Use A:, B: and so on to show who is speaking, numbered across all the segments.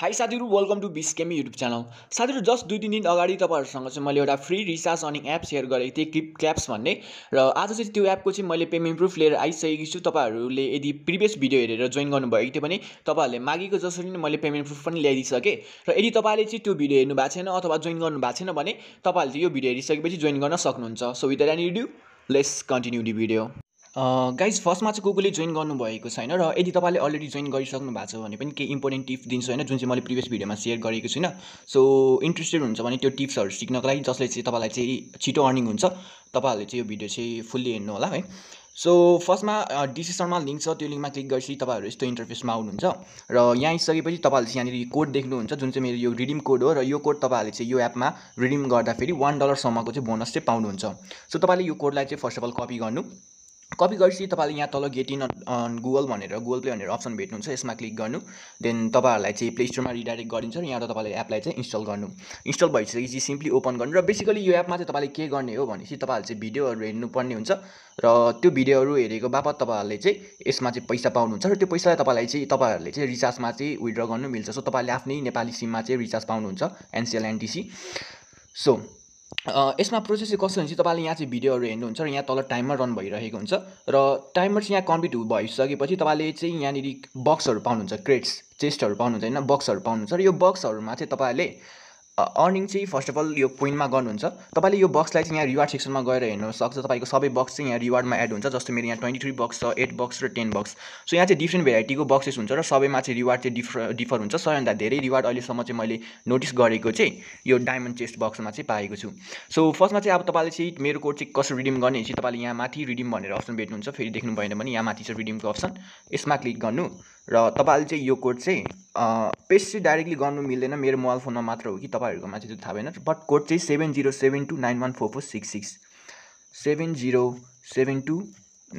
A: high साथीहरू welcome to बिस्केमी YouTube channel साथीहरू जस्ट दुई तिन दिन अगाडि तपाईँहरूसँग चाहिँ मैले एउटा free recharge earning app share गरेको थिएँ क्लिप क्ल्याप्स भन्ने र आज चाहिँ त्यो एपको चाहिँ मैले पेमेन्ट प्रुफ लिएर आइसकेको छु तपाईँहरूले यदि प्रिभियस भिडियो हेरेर जोइन गर्नुभएको थियो भने तपाईँहरूले मागेको जसरी नै मैले पेमेन्ट प्रुफ पनि ल्याइदिइसकेँ र यदि तपाईँले चाहिँ त्यो भिडियो हेर्नु भएको छैन अथवा जोइन गर्नु भएको छैन भने तपाईँहरूले यो भिडियो हेरिसकेपछि जोइन गर्न सक्नुहुन्छ so with any adieu let's continue the video guys फर्स्टमा चाहिँ को कोले जोइन गर्नुभएको छैन र यदि तपाईँले अलरेडी जोइन गरिसक्नु भएको छ भने पनि केही इम्पोर्टेन्ट टिप्स दिन्छु होइन जुन चाहिँ मैले प्रिभियस भिडियोमा सेयर गरेको छुइनँ सो इन्ट्रेस्टेड हुन्छ भने त्यो टिप्सहरू सिक्नको लागि जसले चाहिँ तपाईँलाई चाहिँ छिटो अर्निङ हुन्छ तपाईँहरूले चाहिँ यो भिडियो चाहिँ फुल्ली हेर्नु होला है सो फर्स्टमा डिसिसनमा लिङ्क छ त्यो लिङ्कमा क्लिक गरेपछि तपाईँहरू यस्तो इन्टरफेसमा आउनुहुन्छ र यहाँ आइसकेपछि तपाईँहरूले चाहिँ यहाँनिर कोड देख्नुहुन्छ जुन चाहिँ मेरो यो रिडिम कोड हो र यो कोड तपाईँहरूले चाहिँ यो एपमा रिडिम गर्दाखेरि वान डलरसम्मको चाहिँ बोनस चाहिँ पाउनुहुन्छ सो तपाईँले यो कोडलाई चाहिँ फर्स्ट अफ अल कपी गर्नु कपी गरेपछि तपाईँले यहाँ तल गेट इन अन गुगल भनेर गुगल प्ले भनेर अप्सन भेट्नुहुन्छ यसमा क्लिक गर्नु देन तपाईँहरूलाई चाहिँ प्ले स्टोरमा रिडाइरेक्ट गरिन्छ र यहाँ त तपाईँले एपलाई चाहिँ इन्स्टल गर्नु इन्स्टल भइसकेपछि सिम्पली ओपन गर्नु र बेसिकली यो एपमा चाहिँ तपाईँले के गर्ने हो भनेपछि तपाईँहरूले चाहिँ भिडियोहरू हेर्नुपर्ने हुन्छ र त्यो भिडियोहरू हेरेको बापत तपाईँहरूले चाहिँ यसमा चाहिँ पैसा पाउनुहुन्छ र त्यो पैसालाई तपाईँलाई चाहिँ तपाईँहरूले चाहिँ रिचार्जमा चाहिँ विड्र गर्नु मिल्छ सो तपाईँले आफ्नै नेपाली सिममा चाहिँ रिचार्ज पाउनुहुन्छ एनसिएल एनटिसी सो यसमा प्रोसेस चाहिँ कस्तो हुन्छ तपाईँले यहाँ चाहिँ भिडियोहरू हेर्नुहुन्छ र यहाँ तल टाइमर रन भइरहेको हुन्छ र टाइमर चाहिँ यहाँ कम्प्लिट भइसकेपछि तपाईँले चाहिँ यहाँनिर बक्सहरू पाउनुहुन्छ क्रेट्स चेस्टहरू पाउनुहुन्छ होइन बक्सहरू पाउनुहुन्छ र यो बक्सहरूमा चाहिँ तपाईँहरूले अर्निङ चाहिँ फर्स्ट अफ अल यो कोइनमा गर्नुहुन्छ तपाईँले यो बक्सलाई चाहिँ यहाँ रिवार्ड सेक्सनमा गएर हेर्न सक्छ तपाईँको सबै बक्स चाहिँ यहाँ रिवार्डमा एड हुन्छ जस्तो मेरो यहाँ ट्वेन्टी थ्री बक्स छ एट बक्स र टेन बक्स सो यहाँ चाहिँ डिफ्रेन्ट भेराइटीको बक्सेस हुन्छ र सबैमा चाहिँ रिवार्ड चाहिँ डिफ डिफर हुन्छ सबैभन्दा धेरै रिवार्ड अहिलेसम्म चाहिँ मैले नोटिस गरेको चाहिँ यो डायमन्ड चेस्ट बक्समा चाहिँ पाएको छु सो फर्स्टमा चाहिँ अब तपाईँले चाहिँ मेरो कोड चाहिँ कसरी रिडिम गर्ने चाहिँ तपाईँले यहाँ माथि रिडिम भनेर अप्सन भेट्नुहुन्छ फेरि देख्नु भएन भने यहाँ माथि छ रिडिमको अप्सन यसमा क्लिक गर्नु र तपाईँले चाहिँ यो कोड चाहिँ पेस्ट चाहिँ डाइरेक्टली गर्नु मिल्दैन मेरो मोबाइल फोनमा मात्र हो कि तपाईँहरूकोमा चाहिँ थाहा भएन बट कोड चाहिँ seven zero seven two nine one four four six six seven zero seven two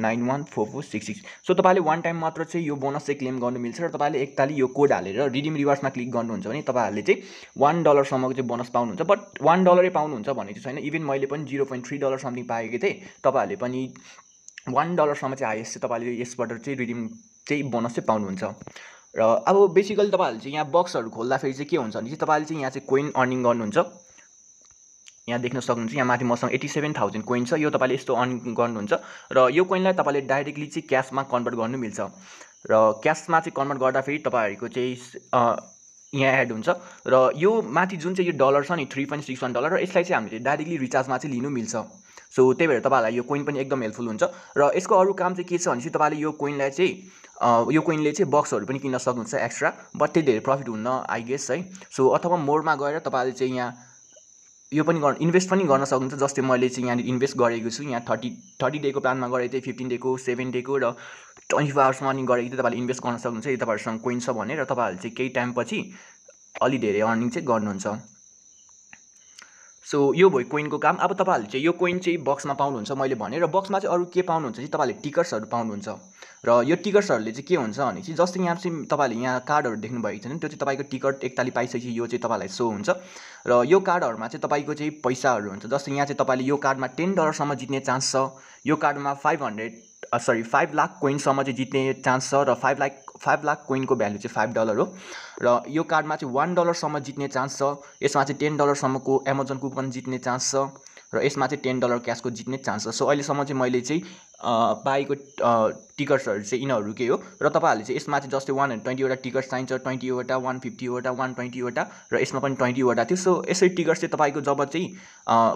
A: nine one four four six six so तपाईँले वान टाइम मात्र चाहिँ यो बोनस चाहिँ क्लेम गर्नु मिल्छ र तपाईँले एकताली यो कोड हालेर रिडिम रिवार्ड्समा क्लिक गर्नुहुन्छ भने तपाईँहरूले चाहिँ वान डलरसम्मको चाहिँ बोनस पाउनुहुन्छ बट वान डलरै पाउनुहुन्छ भने चाहिँ छैन इभन मैले पनि zero point three dollar something पाएकै थिएँ तपाईँहरूले पनि वान डलरसम्म चाहिँ हाइएस्ट चाहिँ तपाईँले यसबाट चाहिँ रिडिम चाहिँ बोनस चाहिँ पाउनुहुन्छ र अब बेसिकली तपाईँहरूले चाहिँ यहाँ बक्सहरू खोल्दाखेरि चाहिँ के हुन्छ भने चाहिँ तपाईँले चाहिँ यहाँ चाहिँ कोइन अर्निङ गर्नुहुन्छ यहाँ देख्न सक्नुहुन्छ यहाँ माथि मसँग एट्टी सेभेन थाउजन्ड कोइन छ यो तपाईँले यस्तो अर्न गर्नुहुन्छ र यो कोइनलाई तपाईँले डाइरेक्टली चाहिँ क्यासमा कन्भर्ट गर्नु मिल्छ र क्यासमा चाहिँ कन्भर्ट गर्दाखेरि तपाईँहरूको चाहिँ यहाँ एड हुन्छ र यो माथि जुन चाहिँ यो डलर छ नि three point six one dollar र यसलाई चाहिँ हामीले डाइरेक्टली रिचार्जमा चाहिँ लिनु मिल्छ सो त्यही भएर तपाईँहरूलाई यो कोइन पनि एकदम हेल्पफुल हुन्छ र यसको अरू काम चाहिँ के छ भनेपछि तपाईँले यो कोइनलाई चाहिँ यो कोइनले चाहिँ बक्सहरू पनि किन्न सक्नुहुन्छ एक्स्ट्रा बट त्यही धेरै प्रफिट हुन्न आई गेस है सो अथवा मोडमा गएर तपाईँले चाहिँ यहाँ यो पनि गर्नु इन्भेस्ट पनि गर्न सक्नुहुन्छ जस्तै मैले चाहिँ यहाँनिर इन्भेस्ट गरेको छु यहाँ थर्टी थर्टी डेको प्लानमा गरेको थिएँ फिफ्टिन डेको सेभेन डेको र ट्वेन्टी फोर आवर्समा मर्निङ गरेको थिएँ तपाईँले इन्भेस्ट गर्न सक्नुहुन्छ यो तपाईँहरूसँग कोइन छ भने र तपाईँहरूले चाहिँ केही टाइमपछि अलि धेरै अर्निङ चाहिँ गर्नुहुन्छ सो यो भयो कोइनको काम अब तपाईँहरूले चाहिँ यो कोइन चाहिँ बक्समा पाउनुहुन्छ मैले भने र बक्समा चाहिँ अरू के पाउनुहुन्छ चाहिँ तपाईँहरूले टिकर्सहरू पाउनुहुन्छ र यो टिकर्सहरूले चाहिँ के हुन्छ भने चाहिँ जस्तै यहाँ चाहिँ तपाईँहरूले यहाँ कार्डहरू देख्नुभएको छैन त्यो चाहिँ तपाईँको टिकट एकताली पाइसकेपछि यो चाहिँ तपाईँलाई सो हुन्छ र यो कार्डहरूमा चाहिँ तपाईँको चाहिँ पैसाहरू हुन्छ जस्तै यहाँ चाहिँ तपाईँले यो कार्डमा टेन डलरसम्म जित्ने चान्स छ यो कार्डमा five hundred sorry five lakh कोइनसम्म चाहिँ जित्ने चान्स छ र फाइभ लाख फाइभ लाख कोइनको भ्यालु चाहिँ फाइभ डलर हो र यो कार्डमा चाहिँ वान डलरसम्म जित्ने चान्स छ यसमा चाहिँ टेन डलरसम्मको एमाजोन कुपन जित्ने चान्स छ र यसमा चाहिँ टेन डलर क्यासको जित्ने चान्स छ सो अहिलेसम्म चाहिँ मैले चाहिँ पाएको टिकट्सहरू चाहिँ के हो र तपाईँहरूले चाहिँ यसमा चाहिँ जस्तै वान हन्ड्रेड ट्वेन्टीवटा टिकट चाहिन्छ ट्वेन्टीवटा वान फिफ्टीवटा वान ट्वेन्टीवटा र यसमा पनि ट्वेन्टीवटा थियो सो यसरी टिकट्स चाहिँ तपाईँको जब चाहिँ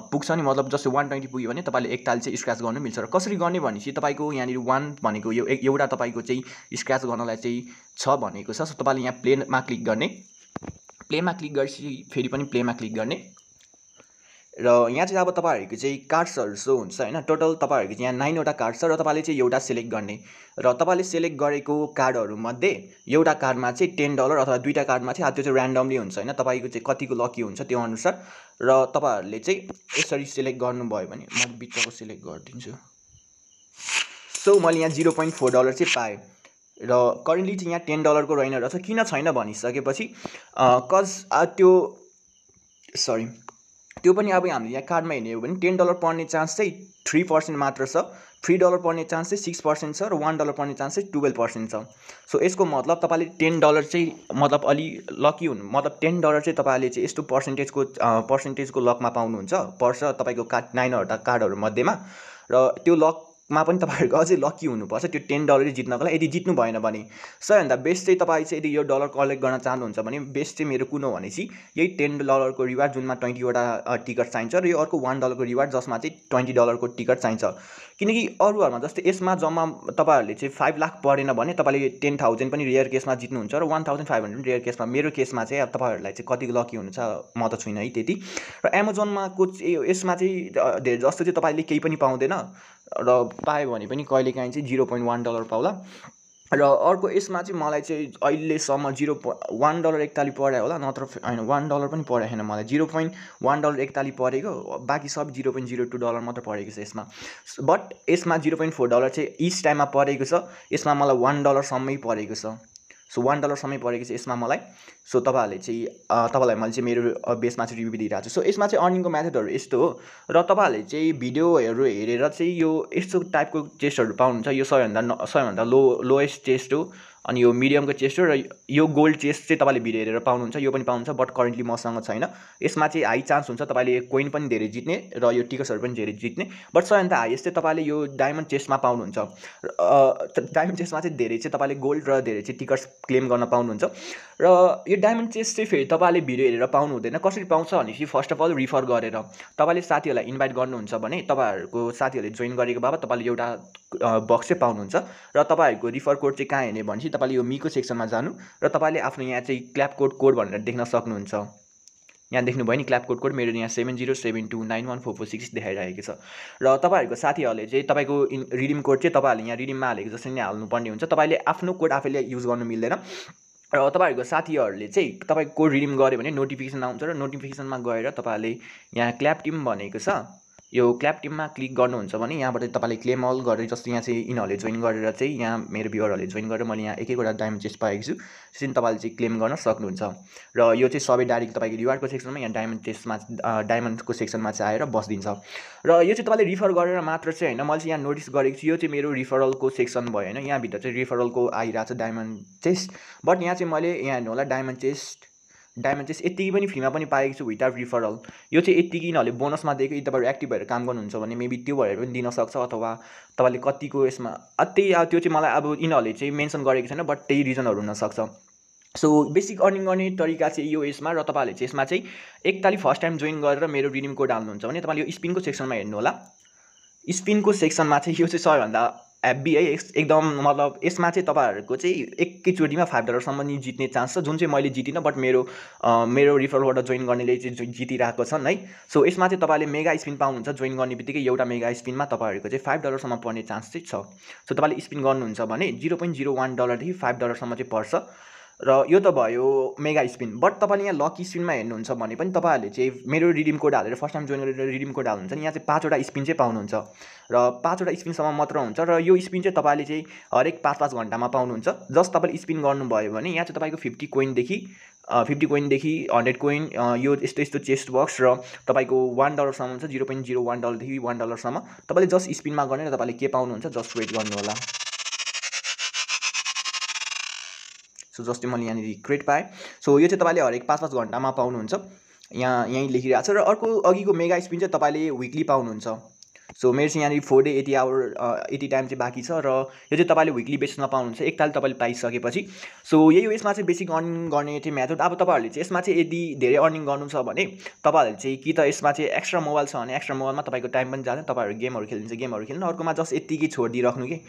A: पुग्छ नि मतलब जस्तै वान ट्वेन्टी पुग्यो भने तपाईँले एकताल चाहिँ स्क्रच गर्नु मिल्छ र कसरी गर्ने भनेपछि तपाईँको यहाँनिर वान भनेको यो एउटा तपाईँको चाहिँ स्क्र्याच गर्नलाई चाहिँ छ भनेको छ सो तपाईँले यहाँ प्लेनमा क्लिक गर्ने प्लेमा क्लिक गरेपछि फेरि पनि प्लेमा क्लिक गर्ने र यहाँ चाहिँ अब तपाईँहरूको चाहिँ कार्ड्सहरू सो हुन्छ होइन टोटल तपाईँहरूको चाहिँ यहाँ नाइनवटा कार्ड छ र तपाईँले चाहिँ एउटा सेलेक्ट गर्ने र तपाईँले सेलेक्ट गरेको कार्डहरूमध्ये एउटा कार्डमा चाहिँ टेन डलर अथवा दुईवटा कार्डमा चाहिँ त्यो चाहिँ ऱ्यान्डमली हुन्छ होइन तपाईँको चाहिँ कतिको लकी हुन्छ त्यो अनुसार र तपाईँहरूले चाहिँ यसरी सेलेक्ट गर्नुभयो भने म बिचको सेलेक्ट गरिदिन्छु सो मैले यहाँ जिरो पोइन्ट फोर डलर चाहिँ पाएँ र करेन्टली चाहिँ यहाँ टेन डलरको रहेन रहेछ किन छैन भनिसकेपछि कज त्यो सरी त्यो पनि अब हामीले यहाँ कार्डमा हेर्ने हो भने टेन डलर पर्ने चान्स चाहिँ थ्री पर्सेन्ट मात्र छ थ्री डलर पर्ने चान्स चाहिँ सिक्स पर्सेन्ट छ र वान डलर पर्ने चान्स चाहिँ टुवेल्भ पर्सेन्ट छ सो यसको मतलब तपाईँले टेन डलर चाहिँ मतलब अलि लकी हुनु मतलब टेन डलर चाहिँ तपाईँले चाहिँ यस्तो पर्सेन्टेजको पर्सेन्टेजको लकमा पाउनुहुन्छ पर्छ तपाईँको कार्ड नाइनवटा कार्डहरू मध्येमा र त्यो लक मा पनि तपाईँहरूको अझै लकी हुनुपर्छ त्यो टेन डलर जित्नको लागि यदि जित्नु भएन भने सबैभन्दा बेस्ट चाहिँ तपाईँ चाहिँ यदि यो डलर कलेक्ट गर्न चाहनुहुन्छ भने बेस्ट चाहिँ मेरो कुन हो भनेपछि यही टेन डलरको रिवार्ड जुनमा ट्वेन्टीवटा टिकट चाहिन्छ र यो अर्को वान डलरको रिवार्ड जसमा चाहिँ ट्वेन्टी डलरको टिकट चाहिन्छ किनकि अरूहरूमा जस्तै यसमा जम्मा तपाईँहरूले चाहिँ फाइभ लाख परेन भने तपाईँले टेन थाउजन्ड पनि रेयर केसमा जित्नुहुन्छ र one thousand five hundred rare केसमा मेरो केसमा चाहिँ अब तपाईँहरूलाई चाहिँ कति लकी हुन्छ म त छुइनँ है त्यति र एमाजोनमा को यसमा चाहिँ धेरै जस्तो चाहिँ तपाईँले केही पनि पाउँदैन र पायो भने पनि कहिलेकाहीँ चाहिँ जिरो पोइन्ट वान डलर पाउला र अर्को यसमा चाहिँ मलाई चाहिँ अहिलेसम्म जिरो पो वान डलर एकतालि पढायो होला नत्र होइन वान डलर पनि परेको छैन मलाई जिरो पोइन्ट वान डलर एकताली परेको बाँकी सब zero point zero two dollar मात्र परेको छ यसमा बट यसमा जिरो पोइन्ट फोर डलर चाहिँ इच टाइममा परेको छ यसमा मलाई वान डलरसम्मै परेको छ सो वान डलर समय परेको छ यसमा मलाई सो तपाईँहरूले चाहिँ तपाईँलाई मैले चाहिँ मेरो बेसमा चाहिँ रिभ्यू दिइरहेको छु सो यसमा चाहिँ अर्निङको मेथडहरू यस्तो हो र तपाईँहरूले चाहिँ भिडियोहरू हेरेर चाहिँ यो यस्तो टाइपको टेस्टहरू पाउनुहुन्छ यो सबैभन्दा सबैभन्दा लो लोएस्ट टेस्ट हो अनि यो मिडियमको चेस्ट हो र यो गोल्ड चेस्ट चाहिँ तपाईँले भिडियो हेरेर पाउनुहुन्छ यो पनि पाउनुहुन्छ बट करेन्टली मसँग छैन यसमा चाहिँ हाई चान्स हुन्छ तपाईँले कोइन पनि धेरै जित्ने र यो टिकट्सहरू पनि धेरै जित्ने बट सबैभन्दा हाइएस्ट चाहिँ तपाईँले यो डायमन्ड चेस्टमा पाउनुहुन्छ डायमन्ड चेस्टमा चाहिँ धेरै चाहिँ तपाईँले गोल्ड र धेरै चाहिँ टिकट्स क्लेम गर्न पाउनुहुन्छ र यो डायमन्ड चेस्ट चाहिँ फेरि तपाईँले भिडियो हेरेर पाउनु हुँदैन कसरी पाउँछ भनेपछि फर्स्ट अफ अल रिफर गरेर तपाईँले साथीहरूलाई इन्भाइट गर्नुहुन्छ भने तपाईँहरूको साथीहरूले जोइन गरेको बाबा तपाईँले एउटा बक्स चाहिँ पाउनुहुन्छ र तपाईँहरूको रिफर कोड चाहिँ कहाँ हेर्ने भनेपछि तपाईँले यो मीको सेक्सनमा जानु र तपाईँले आफ्नो यहाँ चाहिँ क्ल्याप कोड कोड भनेर देख्न सक्नुहुन्छ यहाँ देख्नुभयो नि क्ल्याप कोड कोड मेरो यहाँ seven zero seven two nine one four four six देखाइरहेको छ र तपाईँहरूको साथीहरूले चाहिँ तपाईँको इन रिडिम कोड चाहिँ तपाईँहरूले यहाँ रिडिममा हालेको जसरी नै हाल्नुपर्ने हुन्छ तपाईँले आफ्नो कोड आफैले युज गर्नु मिल्दैन र तपाईँहरूको साथीहरूले चाहिँ तपाईँको कोड रिडिम गऱ्यो भने नोटिफिकेसन आउँछ र नोटिफिकेसनमा गएर तपाईँहरूले यहाँ क्ल्याप टिम भनेको छ यो क्ल्याप टिममा क्लिक गर्नुहुन्छ भने यहाँबाट तपाईँले क्लेम अल गरेर जस्तो यहाँ चाहिँ यिनीहरूले जोइन गरेर चाहिँ यहाँ मेरो भ्युअरहरूले जोइन गरेर मैले यहाँ एक एकवटा डायमन्ड चेस्ट पाएको छु त्यसरी तपाईँले चाहिँ क्लेम गर्न सक्नुहुन्छ र यो चाहिँ सबै डाइरेक्ट तपाईँको रिवार्डको सेक्सनमा यहाँ डायमन्ड चेस्टमा डायमन्डको सेक्सनमा चाहिँ आएर बसिदिन्छ र यो चाहिँ तपाईँले रिफर गरेर मात्र चाहिँ होइन मैले चाहिँ यहाँ नोटिस गरेको छु यो चाहिँ मेरो रिफरलको सेक्सन भयो होइन यहाँभित्र चाहिँ रिफरलको आइरहेको छ डायमन्ड चेस्ट बट यहाँ चाहिँ मैले यहाँ हेर्नु होला डायमन्ड चेस्ट डायमन्ड चाहिँ यत्तिकै पनि फ्रीमा पनि पाएको छु विदाउट रिफरल यो चाहिँ यत्तिकै यिनीहरूले बोनसमा दिएको यदि तपाईँहरू एक्टिभ भएर काम गर्नुहुन्छ भने मेबी त्यो भएर पनि दिनसक्छ अथवा तपाईँले कतिको यसमा अति त्यो चाहिँ मलाई अब यिनीहरूले चाहिँ मेन्सन गरेको छैन बट त्यही रिजनहरू हुनसक्छ सो बेसिक अर्निङ गर्ने तरिका चाहिँ यो यसमा र तपाईँहरूले चाहिँ यसमा चाहिँ एकतालि फर्स्ट टाइम जोइन गरेर मेरो रिडिम कोड हाल्नुहुन्छ भने तपाईँले यो स्पिनको सेक्सनमा हेर्नु होला स्पिनको सेक्सनमा चाहिँ यो चाहिँ सबैभन्दा एफबी है एकदम मतलब यसमा चाहिँ तपाईँहरूको चाहिँ एकैचोटिमा फाइभ डलरसम्म नि जित्ने चान्स छ जुन चाहिँ मैले जितिनँ बट मेरो मेरो रिफरलबाट जोइन गर्नेले चाहिँ जितिरहेको छन् है सो यसमा चाहिँ तपाईँले मेगा स्पिन पाउनुहुन्छ जोइन गर्ने बित्तिकै एउटा मेगा स्पिनमा तपाईँहरूको चाहिँ फाइभ डलरसम्म पर्ने चान्स चाहिँ छ सो तपाईँले स्पिन गर्नुहुन्छ भने जिरो पोइन्ट जिरो वान डलरदेखि फाइभ डलरसम्म चाहिँ पर्छ र यो त भयो मेगा स्पिन बट तपाईँले यहाँ लकी स्पिनमा हेर्नुहुन्छ भने पनि तपाईँहरूले चाहिँ मेरो रिडिम कोड हालेर फर्स्ट टाइम जोइन गरेर रिडिम कोड हाल्नुहुन्छ नि यहाँ चाहिँ पाँचवटा स्पिन चाहिँ पाउनुहुन्छ र पाँचवटा स्पिनसम्म मात्र हुन्छ र यो स्पिन चाहिँ तपाईँले चाहिँ हरेक पाँच पाँच घन्टामा पाउनुहुन्छ जस्ट तपाईँले स्पिन गर्नुभयो भने यहाँ चाहिँ तपाईँको फिफ्टी कोइनदेखि फिफ्टी कोइनदेखि हन्ड्रेड कोइन यो यस्तो यस्तो चेस्ट बक्स र तपाईँको वान डलरसम्म हुन्छ जिरो पोइन्ट जिरो वान डलरदेखि वान डलरसम्म तपाईँले जस्ट स्पिनमा गर्ने र तपाईँले के पाउनुहुन्छ जस्ट वेट गर्नुहोला सो जस्तै मैले यहाँनिर क्रेट पाएँ सो यो चाहिँ तपाईँले हरेक पाँच पाँच घन्टामा पाउनुहुन्छ यहाँ यहीँ लेखिरहेको छ र अर्को अघिको मेगा स्पिन चाहिँ तपाईँले विकली पाउनुहुन्छ सो मेरो चाहिँ यहाँनिर four day eighty hour eighty time चाहिँ बाँकी छ र यो चाहिँ तपाईँले विक्ली पाउनुहुन्छ नपाउनुहुन्छ एकताल तपाईँले पाइसकेपछि सो यही हो यसमा चाहिँ बेसिक अर्निङ गर्ने चाहिँ म्याथड अब तपाईँहरूले चाहिँ यसमा चाहिँ यदि धेरै अर्निङ गर्नु छ भने तपाईँहरूले चाहिँ कि त यसमा चाहिँ एक्स्ट्रा मोबाइल छ भने एक्स्ट्रा मोबाइलमा तपाईँको टाइम पनि जाँदैन तपाईँहरू गेमहरू खेलिन्छ गेमहरू खेल्नु अर्कोमा जस्ट यत्तिकै छोडिदिइराख्नु कि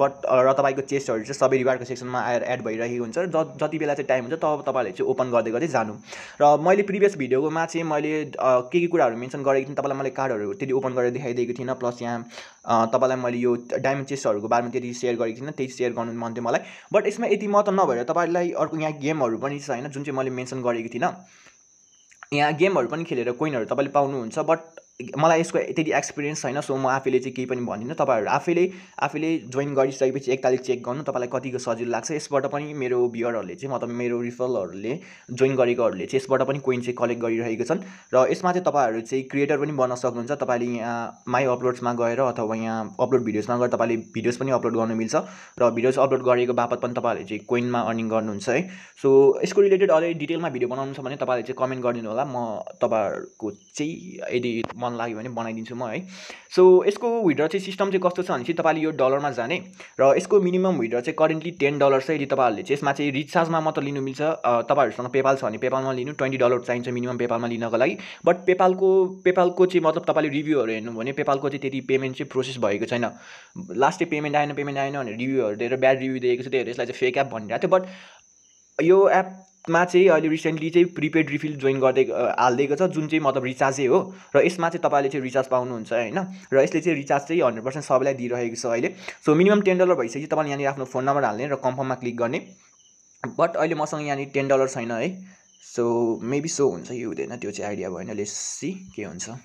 A: बट र तपाईँको चेस्टहरू चाहिँ सबै रिवार्डको सेक्सनमा आएर एड भइरहेको हुन्छ र जति बेला चाहिँ टाइम हुन्छ तब तपाईँहरूले चाहिँ ओपन गर्दै गर्दै जानु र मैले प्रिभियस भिडियोमा चाहिँ मैले के के कुराहरू मेन्सन गरेको थिएँ तपाईँलाई मैले कार्डहरू त्यति ओपन गरेर देखाइदिएको थिइनँ प्लस यहाँ तपाईँलाई मैले यो डायमन्ड चेस्टहरूको बारेमा त्यति सेयर गरेको थिइनँ त्यही सेयर गर्नु मन थियो मलाई बट यसमा यति मात्र नभएर तपाईँलाई अर्को यहाँ गेमहरू पनि छ होइन जुन चाहिँ मैले मेन्सन गरेको थिइनँ यहाँ गेमहरू पनि खेलेर कोइनहरू तपाईँले पाउनुहुन्छ बट मलाई यसको त्यति एक्सपिरियन्स छैन सो म आफैले चाहिँ केही पनि भन्दिनँ तपाईँहरू आफैले आफैले जोइन गरिसकेपछि एकताल चेक गर्नु तपाईँलाई कतिको सजिलो लाग्छ यसबाट पनि मेरो बियरहरूले चाहिँ मतलब मेरो रिफलहरूले जोइन गरेकोहरूले चाहिँ यसबाट पनि कोइन चाहिँ कलेक्ट गरिरहेको छन् र यसमा चाहिँ तपाईँहरू चाहिँ क्रिएटर पनि बन्न सक्नुहुन्छ तपाईँले यहाँ माई अपलोड्समा गएर अथवा यहाँ अपलोड भिडियोजमा गएर तपाईँले भिडियोज पनि अपलोड गर्नु मिल्छ र भिडियोज अपलोड गरेको बापत पनि तपाईँहरूले चाहिँ कोइनमा अर्निङ गर्नुहुन्छ है सो यसको रिलेटेड अझै डिटेलमा भिडियो बनाउनु छ भने तपाईँले चाहिँ कमेन्ट गरिदिनु होला म तपाईँहरूको चाहिँ यदि मन लाग्यो भने बनाइदिन्छु म है सो यसको विड्र चाहिँ सिस्टम चाहिँ कस्तो छ भनेपछि तपाईँले यो डलरमा जाने र यसको मिनिमम विड्र चाहिँ करेन्टली टेन डलर छ यदि तपाईँहरूले चाहिँ यसमा चाहिँ रिचार्जमा मात्र लिनु मिल्छ तपाईँहरूसँग पेपाल छ भने पेपालमा लिनु ट्वेन्टी डलर चाहिन्छ मिनिमम पेपालमा लिनको लागि बट पेपालको पेपालको चाहिँ मतलब तपाईँले रिभ्यूहरू हेर्नु भने पेपालको चाहिँ त्यति पेमेन्ट चाहिँ प्रोसेस भएको छैन लास्टै पेमेन्ट आएन पेमेन्ट आएन भनेर रिभ्यूहरू दिएर ब्याड रिभ्यू दिएको छ त्योहरू यसलाई चाहिँ फेक एप भनिरहेको थियो बट यो एप मा चाहिँ अहिले रिसेन्टली चाहिँ प्रिपेड रिफिल जोइन गर्दै हालिदिएको छ जुन चाहिँ मतलब रिचार्जै हो र यसमा चाहिँ तपाईँले चाहिँ रिचार्ज पाउनुहुन्छ होइन र यसले चाहिँ रिचार्ज चाहिँ हन्ड्रेड पर्सेन्ट सबैलाई दिइरहेको छ अहिले सो मिनिमम टेन डलर भइसक्यो तपाईँले यहाँनिर आफ्नो फोन नम्बर हाल्ने र कन्फर्ममा क्लिक गर्ने बट अहिले मसँग यहाँनिर टेन डलर छैन है सो मेबी सो हुन्छ कि हुँदैन त्यो चाहिँ आइडिया भएन लेट्स सी के हुन्छ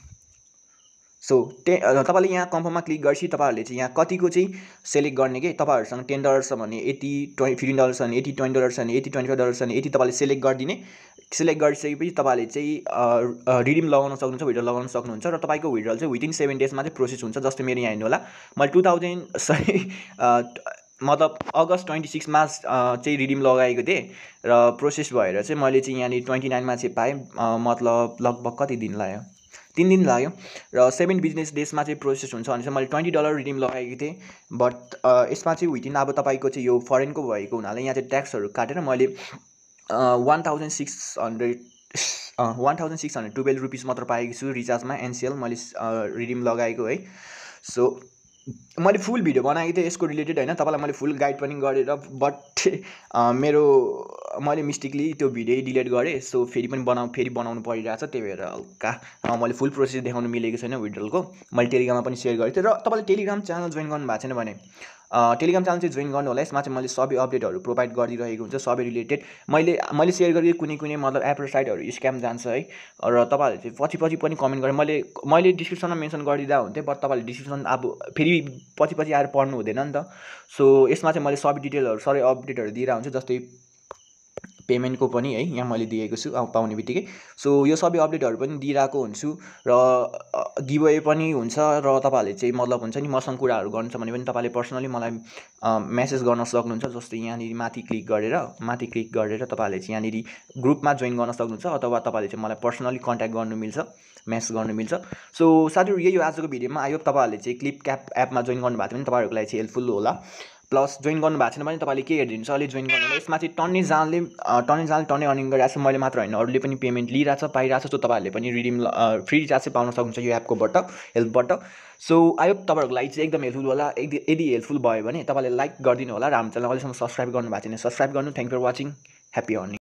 A: सो टे तपाईँले यहाँ कन्फर्ममा क्लिक गरेपछि तपाईँहरूले चाहिँ यहाँ कतिको चाहिँ सेलेक्ट गर्ने कि तपाईँहरूसँग टेन डलर छ भने यति ट्वेन्टी फिफ्टिन डलर छ भने यति ट्वेन्टी डलर छ भने यति ट्वेन्टी फाइभ छ भने यति तपाईँले सेलेक्ट गरिदिने सेलेक्ट गरिसकेपछि तपाईँले चाहिँ रिडिम लगाउन सक्नुहुन्छ विड्रल लगाउन सक्नुहुन्छ र तपाईँको विड्रल चाहिँ विदिन सेभेन डेजमा चाहिँ प्रोसेस हुन्छ जस्तो मेरो यहाँ हेर्नु होला मैले टु थाउजन्ड सरी मतलब अगस्त ट्वेन्टी सिक्समा चाहिँ रिडिम लगाएको थिएँ र प्रोसेस भएर चाहिँ मैले चाहिँ यहाँनिर ट्वेन्टी नाइनमा चाहिँ पाएँ मतलब लगभग कति दिन लाग्यो तिन दिन लाग्यो र सेभेन बिजनेस डेजमा चाहिँ प्रोसेस हुन्छ भने चाहिँ मैले ट्वेन्टी डलर रिडिम लगाएको थिएँ बट यसमा चाहिँ विदिन अब तपाईँको चाहिँ यो फरेनको भएको हुनाले यहाँ चाहिँ ट्याक्सहरू काटेर मैले one thousand six hundred one thousand six hundred twelve rupees मात्र पाएको छु रिचार्जमा एनसिएल मैले रिडिम लगाएको है सो मैले फुल भिडियो बनाएको थिएँ यसको रिलेटेड होइन तपाईँलाई मैले फुल गाइड पनि गरेर बट मेरो मैले मिस्टेकली त्यो भिडियो डिलिट गरेँ सो फेरि पनि बनाउ फेरि बनाउनु परिरहेछ त्यही भएर हल्का मैले फुल प्रोसेस देखाउनु मिलेको छैन विड्रलको मैले टेलिग्राममा पनि सेयर गरेको थिएँ र तपाईँले टेलिग्राम च्यानल जोइन गर्नु भएको छैन भने टेलिग्राम च्यानल चाहिँ जोइन गर्नु होला यसमा चाहिँ मैले सबै अपडेटहरू प्रोभाइड गरिदिरहेको हुन्छ सबै रिलेटेड मैले मैले सेयर गरेको कुनै कुनै मतलब एप र स्क्याम जान्छ है र तपाईँहरूले चाहिँ पछि पछि पनि कमेन्ट गरेँ मैले मैले डिस्क्रिप्सनमा मेन्सन गरिदिँदा हुन्थ्यो बट तपाईँहरूले डिस्क्रिप्सन अब फेरि पछि पछि आएर पढ्नु हुँदैन नि त सो यसमा चाहिँ मैले सबै डिटेलहरू सबै अपडेटहरू दिइरहेको हुन्छु जस्तै पेमेन्टको पनि है यहाँ मैले दिएको छु अब पाउने बित्तिकै सो यो सबै अपडेटहरू पनि दिइरहेको हुन्छु र गिभवे पनि हुन्छ र तपाईँहरूले चाहिँ मतलब हुन्छ नि मसँग कुराहरू गर्नु छ भने पनि तपाईँले पर्सनली मलाई म्यासेज गर्न सक्नुहुन्छ जस्तै यहाँनिर माथि क्लिक गरेर माथि क्लिक गरेर तपाईँहरूले चाहिँ यहाँनिर ग्रुपमा जोइन गर्न सक्नुहुन्छ अथवा तपाईँले चाहिँ मलाई पर्सनली कन्ट्याक्ट गर्नु मिल्छ म्यासेज गर्नु मिल्छ सो साथीहरू यही हो आजको भिडियोमा आयो तपाईँहरूले चाहिँ क्लिप क्याप एपमा जोइन गर्नुभएको थियो भने तपाईँहरूको लागि चाहिँ हेल्पफुल होला प्लस जोइन गर्नु भएको छैन भने तपाईँले के हेरिदिनुहुन्छ अहिले जोइन गर्नु यसमाथि चाहिँ टन्ने जालले टन्ने जाल टन्ने अर्निङ गरिरहेको छ मैले मात्र होइन अरूले पनि पेमेन्ट लिइरहेको छ पाइरहेको छ सो तपाईँहरूले पनि रिडिम फ्री रिचार्ज चाहिँ पाउन सक्नुहुन्छ यो एपकोबाट हेल्पबाट सो आई होप तपाईँहरूको लागि चाहिँ एकदम हेल्पफुल होला यदि हेल्पफुल भयो भने तपाईँले लाइक गरिदिनु होला र हाम्रो च्यानल अहिलेसम्म सब्सक्राइब गर्नु भएको छैन सब्सक्राइब गर्नु thank for watching happy earning